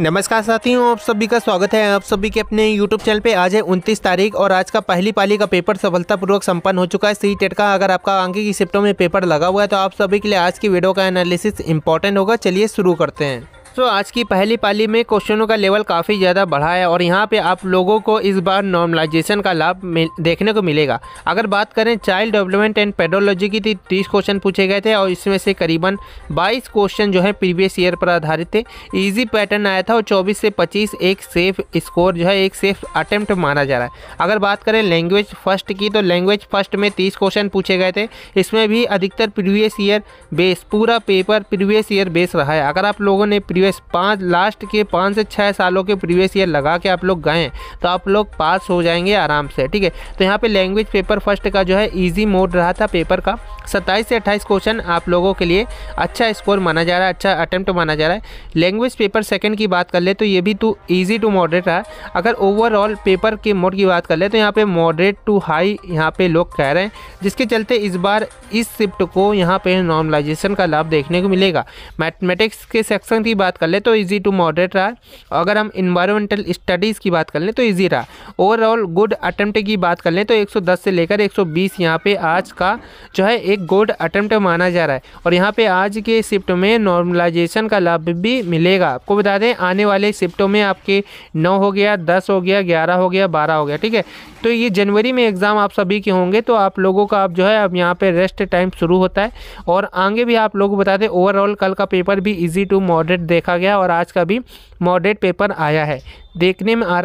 नमस्कार साथियों आप सभी का स्वागत है आप सभी के अपने YouTube चैनल पे आज है उनतीस तारीख और आज का पहली पाली का पेपर सफलतापूर्वक संपन्न हो चुका है सी टेट का अगर आपका आगे की शिफ्टों में पेपर लगा हुआ है तो आप सभी के लिए आज की वीडियो का एनालिसिस इंपॉर्टेंट होगा चलिए शुरू करते हैं दोस्तों आज की पहली पाली में क्वेश्चनों का लेवल काफ़ी ज़्यादा बढ़ा है और यहाँ पे आप लोगों को इस बार नॉर्मलाइजेशन का लाभ देखने को मिलेगा अगर बात करें चाइल्ड डेवलपमेंट एंड पेडोलॉजी की थी तीस क्वेश्चन पूछे गए थे और इसमें से करीबन बाईस क्वेश्चन जो है प्रीवियस ईयर पर आधारित थे ईजी पैटर्न आया था और चौबीस से पच्चीस एक सेफ स्कोर जो है एक सेफ अटैम्प्ट माना जा रहा है अगर बात करें लैंग्वेज फर्स्ट की तो लैंग्वेज फर्स्ट में तीस क्वेश्चन पूछे गए थे इसमें भी अधिकतर प्रीवियस ईयर बेस पूरा पेपर प्रीवियस ईयर बेस रहा है अगर आप लोगों ने प्रीवियस प्रीवियस पाँच लास्ट के पाँच से छः सालों के प्रीवियस ईयर लगा के आप लोग गए तो आप लोग पास हो जाएंगे आराम से ठीक है तो यहाँ पे लैंग्वेज पेपर फर्स्ट का जो है इजी मोड रहा था पेपर का सत्ताईस से अट्ठाईस क्वेश्चन आप लोगों के लिए अच्छा स्कोर माना जा रहा है अच्छा अटैम्प्ट माना जा रहा है लैंग्वेज पेपर सेकंड की बात कर ले तो ये भी तो इजी टू मॉडरेट रहा है अगर ओवरऑल पेपर के मोड की बात कर ले तो यहाँ पे मॉडरेट टू हाई यहाँ पे लोग कह रहे हैं जिसके चलते इस बार इस शिफ्ट को यहाँ पर नॉर्मलाइजेशन का लाभ देखने को मिलेगा मैथमेटिक्स के सेक्शन की बात कर ले तो ईजी टू मॉडरेट रहा है अगर हम इन्वायरमेंटल स्टडीज़ की बात कर लें तो ईजी रहा ओवरऑल गुड अटैम्प्ट की बात कर लें तो 110 से लेकर 120 सौ यहाँ पे आज का जो है एक गुड अटेम्प्ट माना जा रहा है और यहाँ पे आज के शिफ्ट में नॉर्मलाइजेशन का लाभ भी मिलेगा आपको बता दें आने वाले शिफ्टों में आपके नौ हो गया दस हो गया ग्यारह हो गया बारह हो गया ठीक है तो ये जनवरी में एग्ज़ाम आप सभी के होंगे तो आप लोगों का आप जो है अब यहाँ पे रेस्ट टाइम शुरू होता है और आगे भी आप लोग बता दें ओवरऑल कल का पेपर भी इजी टू मॉडरेट देखा गया और आज का भी मॉडरेट पेपर आया है देखने में आ